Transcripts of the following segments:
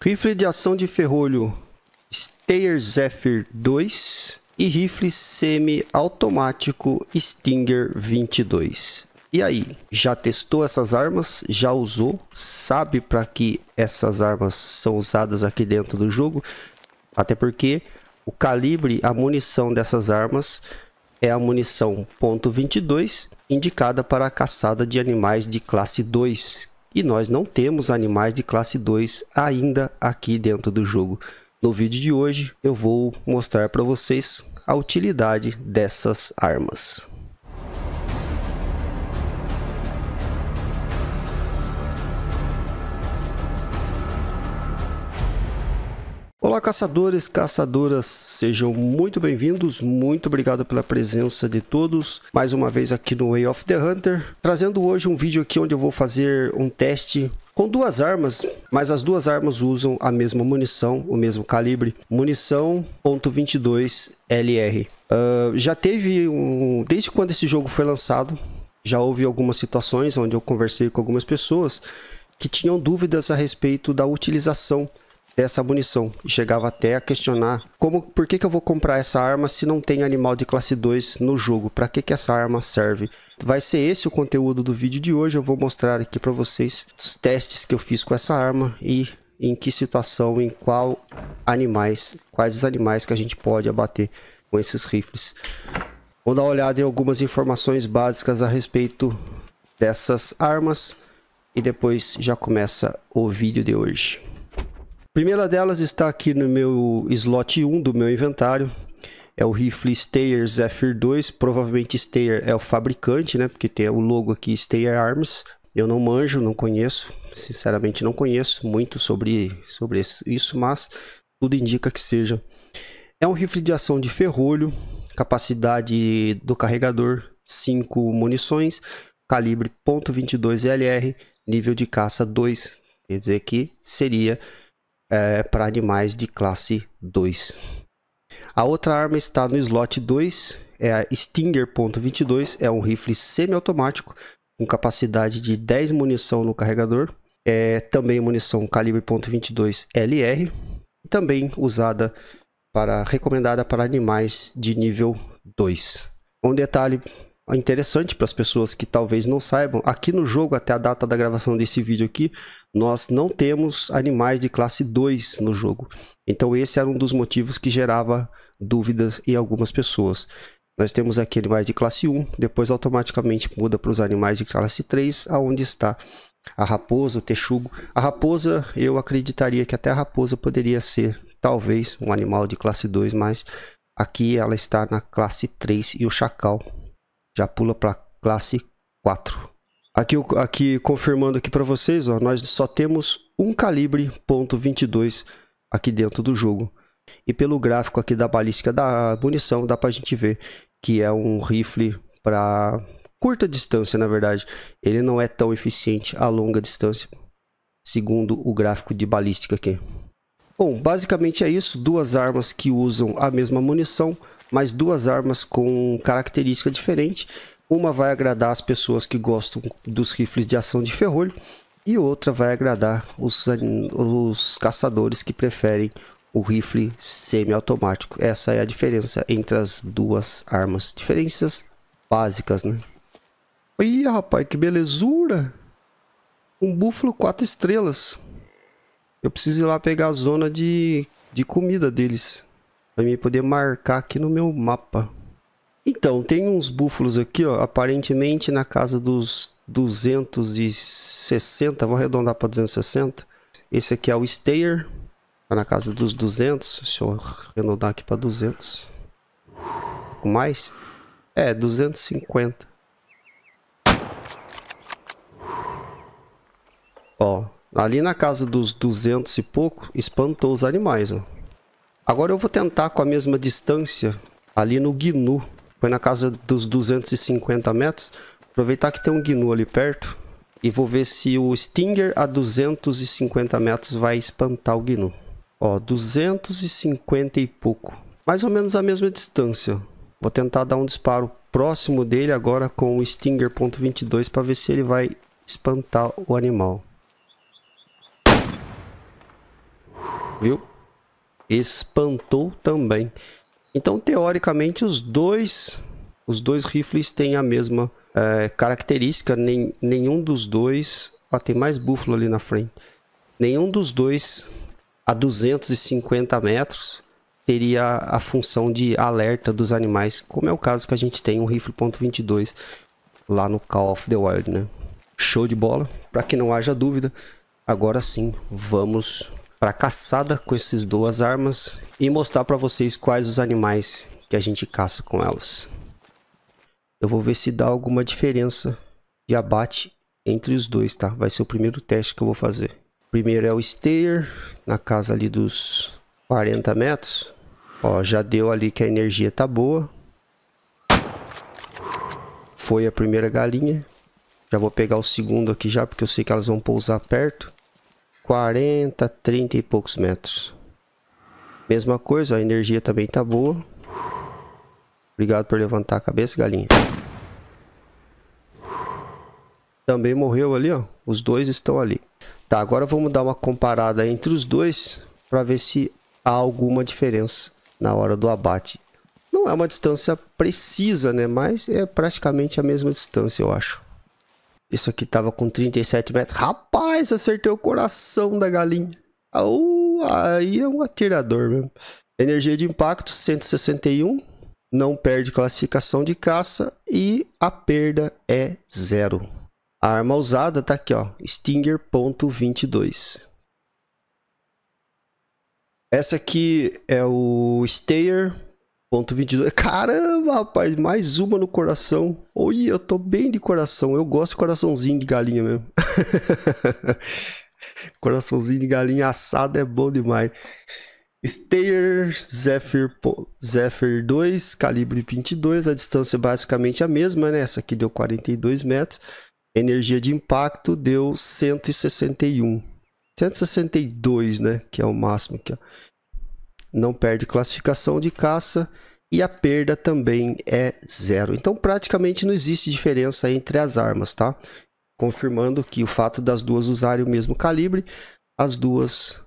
Rifle de ação de ferrolho Steyr Zephyr 2 e rifle semi-automático Stinger 22. E aí, já testou essas armas? Já usou? Sabe para que essas armas são usadas aqui dentro do jogo? Até porque o calibre, a munição dessas armas é a munição .22 indicada para a caçada de animais de classe 2, e nós não temos animais de classe 2 ainda aqui dentro do jogo. No vídeo de hoje eu vou mostrar para vocês a utilidade dessas armas. Olá, caçadores, caçadoras, sejam muito bem-vindos. Muito obrigado pela presença de todos. Mais uma vez aqui no Way of the Hunter, trazendo hoje um vídeo aqui onde eu vou fazer um teste com duas armas, mas as duas armas usam a mesma munição, o mesmo calibre, munição .22 LR. Uh, já teve um, desde quando esse jogo foi lançado, já houve algumas situações onde eu conversei com algumas pessoas que tinham dúvidas a respeito da utilização dessa munição. E chegava até a questionar como, por que, que eu vou comprar essa arma se não tem animal de classe 2 no jogo? Para que, que essa arma serve? Vai ser esse o conteúdo do vídeo de hoje. Eu vou mostrar aqui para vocês os testes que eu fiz com essa arma e em que situação, em qual animais, quais os animais que a gente pode abater com esses rifles. Vou dar uma olhada em algumas informações básicas a respeito dessas armas e depois já começa o vídeo de hoje primeira delas está aqui no meu slot 1 do meu inventário. É o rifle Steyer Zephyr 2. Provavelmente Steyer é o fabricante, né? Porque tem o logo aqui Steyer Arms. Eu não manjo, não conheço. Sinceramente, não conheço muito sobre, sobre isso, mas tudo indica que seja. É um rifle de ação de ferrolho. Capacidade do carregador: 5 munições. Calibre .22 LR. Nível de caça 2. Quer dizer que seria é, para animais de classe 2. A outra arma está no slot 2, é a Stinger.22, é um rifle semiautomático com capacidade de 10 munição no carregador, é também munição calibre .22 LR, também usada para recomendada para animais de nível 2. Um detalhe é interessante para as pessoas que talvez não saibam, aqui no jogo, até a data da gravação desse vídeo aqui, nós não temos animais de classe 2 no jogo. Então esse era um dos motivos que gerava dúvidas em algumas pessoas. Nós temos aqui animais de classe 1, depois automaticamente muda para os animais de classe 3, aonde está a raposa, o texugo. A raposa, eu acreditaria que até a raposa poderia ser, talvez, um animal de classe 2, mas aqui ela está na classe 3 e o chacal já pula para classe 4. Aqui, aqui confirmando aqui para vocês, ó, nós só temos um calibre .22 aqui dentro do jogo. E pelo gráfico aqui da balística da munição, dá para a gente ver que é um rifle para curta distância, na verdade. Ele não é tão eficiente a longa distância, segundo o gráfico de balística aqui. Bom, basicamente é isso. Duas armas que usam a mesma munição, mas duas armas com característica diferente. Uma vai agradar as pessoas que gostam dos rifles de ação de ferrolho e outra vai agradar os, os caçadores que preferem o rifle semiautomático. Essa é a diferença entre as duas armas, diferenças básicas, né? Ia, rapaz, que belezura! Um búfalo quatro estrelas. Eu preciso ir lá pegar a zona de, de comida deles. Pra mim poder marcar aqui no meu mapa. Então, tem uns búfalos aqui, ó, aparentemente na casa dos 260, vou arredondar para 260. Esse aqui é o Stayer, tá na casa dos 200, deixa eu arredondar aqui para 200. Um mais? É, 250. Ó, ali na casa dos 200 e pouco, espantou os animais, ó. Agora eu vou tentar com a mesma distância ali no GNU. Foi na casa dos 250 metros. Aproveitar que tem um GNU ali perto. E vou ver se o Stinger a 250 metros vai espantar o GNU. Ó, 250 e pouco. Mais ou menos a mesma distância. Vou tentar dar um disparo próximo dele agora com o Stinger .22 para ver se ele vai espantar o animal. Viu? espantou também. Então, teoricamente, os dois, os dois rifles têm a mesma é, característica. Nem, nenhum dos dois... Ah, tem mais búfalo ali na frente. Nenhum dos dois, a 250 metros, teria a função de alerta dos animais, como é o caso que a gente tem um rifle .22 lá no Call of the Wild, né? Show de bola, para que não haja dúvida. Agora sim, vamos para caçada com essas duas armas e mostrar para vocês quais os animais que a gente caça com elas. Eu vou ver se dá alguma diferença de abate entre os dois, tá? Vai ser o primeiro teste que eu vou fazer. Primeiro é o steer, na casa ali dos 40 metros. Ó, já deu ali que a energia tá boa. Foi a primeira galinha. Já vou pegar o segundo aqui já, porque eu sei que elas vão pousar perto. 40, 30 e poucos metros. Mesma coisa, a energia também tá boa. Obrigado por levantar a cabeça, galinha. Também morreu ali, ó. Os dois estão ali. Tá, agora vamos dar uma comparada entre os dois para ver se há alguma diferença na hora do abate. Não é uma distância precisa, né? Mas é praticamente a mesma distância, eu acho. Isso aqui tava com 37 metros. Rapaz, acertei o coração da galinha. Oh, aí é um atirador mesmo. Energia de impacto 161. Não perde classificação de caça. E a perda é zero. A arma usada tá aqui, ó. Stinger.22. Essa aqui é o Stayer Ponto 22. É, caramba, rapaz, mais uma no coração. Oi, eu tô bem de coração. Eu gosto de coraçãozinho de galinha mesmo. coraçãozinho de galinha assado é bom demais. Stayer Zephyr, Zephyr 2, calibre 22. A distância é basicamente a mesma, né? Essa aqui deu 42 metros. Energia de impacto deu 161. 162, né? Que é o máximo aqui, ó não perde classificação de caça e a perda também é zero. Então praticamente não existe diferença entre as armas, tá? Confirmando que o fato das duas usarem o mesmo calibre, as duas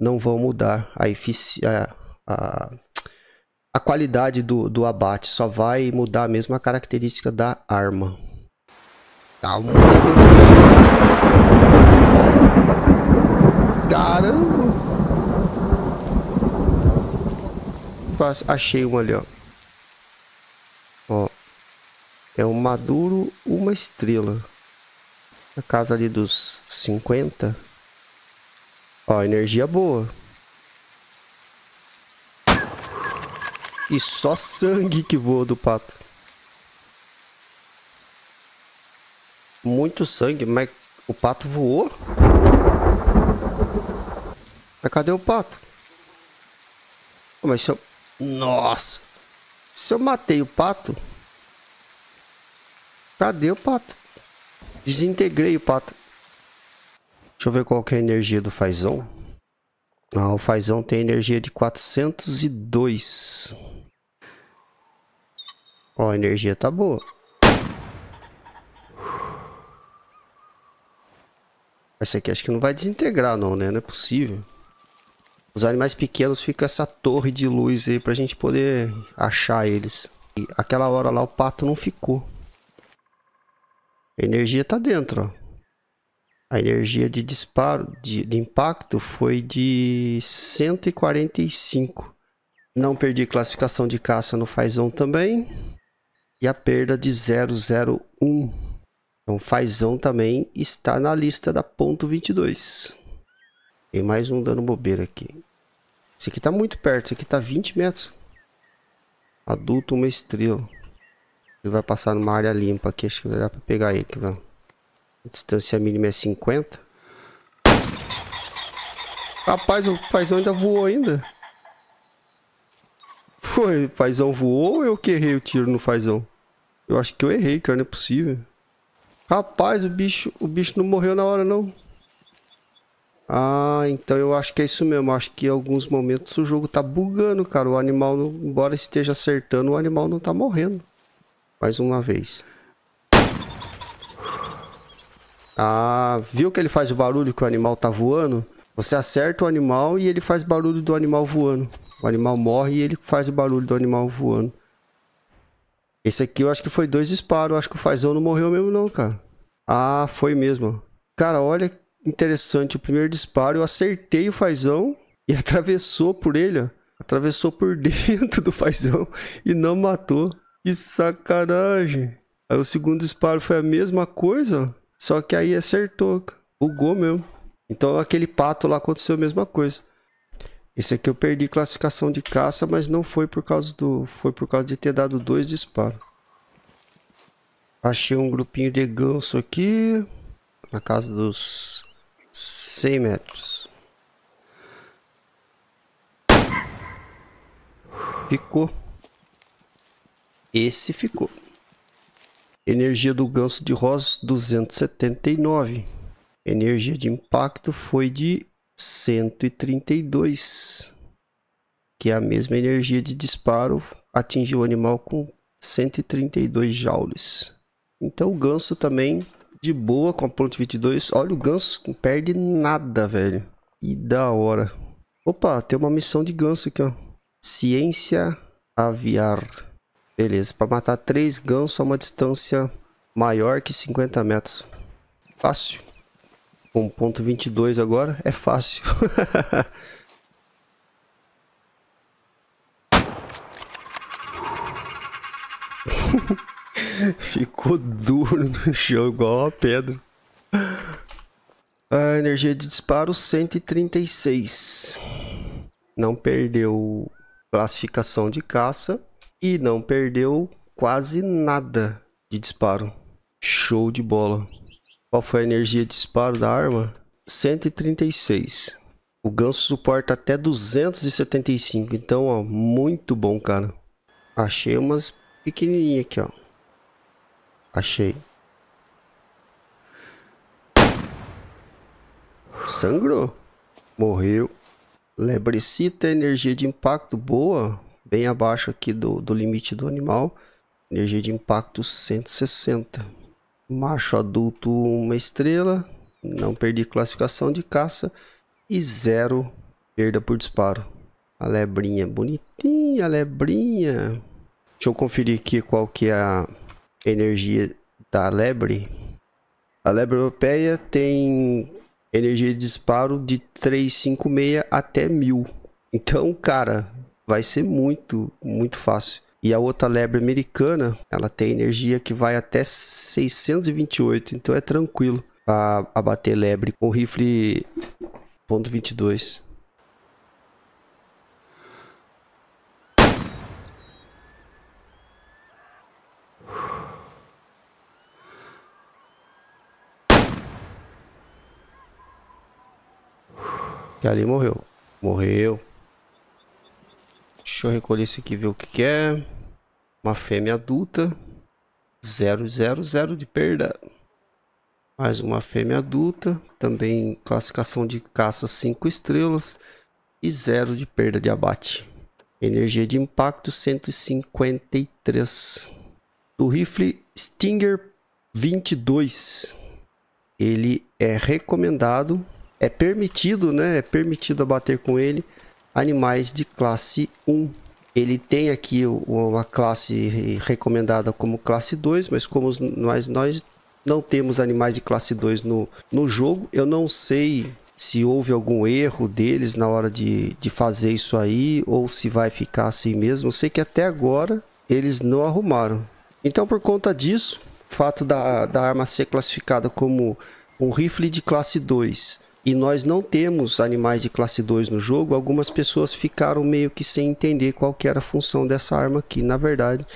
não vão mudar a eficiência, a, a qualidade do, do abate, só vai mudar a mesma característica da arma. Tá, achei um ali, ó. Ó. É um maduro, uma estrela. Na casa ali dos 50. Ó, energia boa. E só sangue que voa do pato. Muito sangue, mas o pato voou? Mas cadê o pato? Mas se eu... Nossa! Se eu matei o pato. Cadê o pato? Desintegrei o pato. Deixa eu ver qual é a energia do fazão. Ah, o fazão tem energia de 402. Ó, a energia tá boa. Essa aqui acho que não vai desintegrar não, né? Não é possível. Os animais pequenos ficam essa torre de luz aí pra gente poder achar eles. E aquela hora lá o pato não ficou. A energia tá dentro, ó. A energia de disparo, de, de impacto, foi de 145. Não perdi classificação de caça no Fazon também. E a perda de 001. Então fazão também está na lista da ponto 22. Tem mais um dando bobeira aqui. Esse aqui tá muito perto. Esse aqui tá 20 metros. Adulto, uma estrela. Ele vai passar numa área limpa aqui. Acho que vai dar pra pegar ele. A distância mínima é 50. Rapaz, o fazão ainda voou ainda. Foi, fazão voou ou eu que errei o tiro no fazão? Eu acho que eu errei, cara. Não é possível. Rapaz, o bicho, o bicho não morreu na hora, não. Ah, então eu acho que é isso mesmo. acho que em alguns momentos o jogo tá bugando, cara. O animal, não, embora esteja acertando, o animal não tá morrendo. Mais uma vez. Ah, viu que ele faz o barulho que o animal tá voando? Você acerta o animal e ele faz barulho do animal voando. O animal morre e ele faz o barulho do animal voando. Esse aqui eu acho que foi dois disparos. Eu acho que o fazão não morreu mesmo não, cara. Ah, foi mesmo. Cara, olha interessante o primeiro disparo. Eu acertei o fazão e atravessou por ele, ó. Atravessou por dentro do fazão e não matou. Que sacanagem. Aí o segundo disparo foi a mesma coisa, só que aí acertou. Bugou mesmo. Então aquele pato lá aconteceu a mesma coisa. Esse aqui eu perdi classificação de caça, mas não foi por causa do... Foi por causa de ter dado dois disparos. Achei um grupinho de ganso aqui. Na casa dos 100 metros. Ficou. Esse ficou. Energia do ganso de Ross 279. Energia de impacto foi de 132, que é a mesma energia de disparo, atingiu o animal com 132 joules. Então o ganso também de boa com a ponto 22. Olha, o ganso não perde nada, velho. E da hora. Opa, tem uma missão de ganso aqui, ó. Ciência aviar. Beleza, para matar três gansos a uma distância maior que 50 metros. Fácil. Com ponto 22 agora, é fácil. Ficou duro no chão, igual uma pedra. A energia de disparo 136. Não perdeu classificação de caça e não perdeu quase nada de disparo. Show de bola. Qual foi a energia de disparo da arma? 136. O ganso suporta até 275. Então, ó, muito bom, cara. Achei umas pequenininhas aqui, ó. Achei. Sangrou. Morreu. Lebrecita, energia de impacto boa. Bem abaixo aqui do, do limite do animal. Energia de impacto 160. Macho adulto, uma estrela. Não perdi classificação de caça. E zero perda por disparo. A lebrinha, bonitinha, a lebrinha. Deixa eu conferir aqui qual que é a energia da lebre. A lebre europeia tem energia de disparo de 356 até 1000. Então, cara, vai ser muito, muito fácil. E a outra lebre americana, ela tem energia que vai até 628, então é tranquilo a, bater lebre com rifle .22. E ali morreu. Morreu. Deixa eu recolher esse aqui ver o que, que é. Uma fêmea adulta. 000 de perda. Mais uma fêmea adulta. Também classificação de caça 5 estrelas. E 0 de perda de abate. Energia de impacto 153. Do rifle Stinger 22. Ele é recomendado é permitido, né? É permitido abater com ele animais de classe 1. Ele tem aqui uma classe recomendada como classe 2, mas como nós, nós não temos animais de classe 2 no, no jogo, eu não sei se houve algum erro deles na hora de, de fazer isso aí ou se vai ficar assim mesmo. Eu sei que até agora eles não arrumaram. Então, por conta disso, o fato da, da arma ser classificada como um rifle de classe 2 e nós não temos animais de classe 2 no jogo, algumas pessoas ficaram meio que sem entender qual que era a função dessa arma aqui. Na verdade,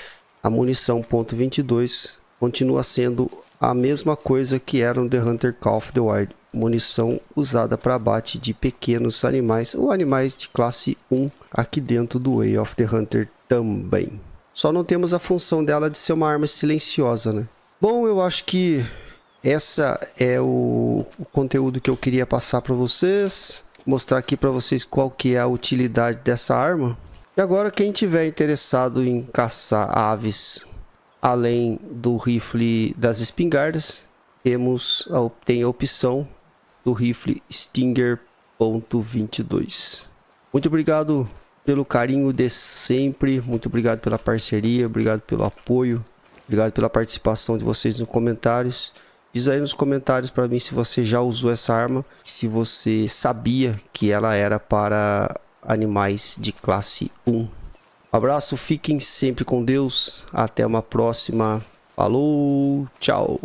a munição .22 continua sendo a mesma coisa que era no The Hunter Call of the Wild. Munição usada para abate de pequenos animais ou animais de classe 1 aqui dentro do Way of the Hunter também. Só não temos a função dela de ser uma arma silenciosa, né? Bom, eu acho que essa é o, o conteúdo que eu queria passar para vocês, mostrar aqui para vocês qual que é a utilidade dessa arma. E agora quem tiver interessado em caçar aves, além do rifle das espingardas, temos a, tem a opção do rifle Stinger .22. Muito obrigado pelo carinho de sempre, muito obrigado pela parceria, obrigado pelo apoio, obrigado pela participação de vocês nos comentários. Diz aí nos comentários para mim se você já usou essa arma, se você sabia que ela era para animais de classe 1. Abraço, fiquem sempre com Deus, até uma próxima. Falou, tchau.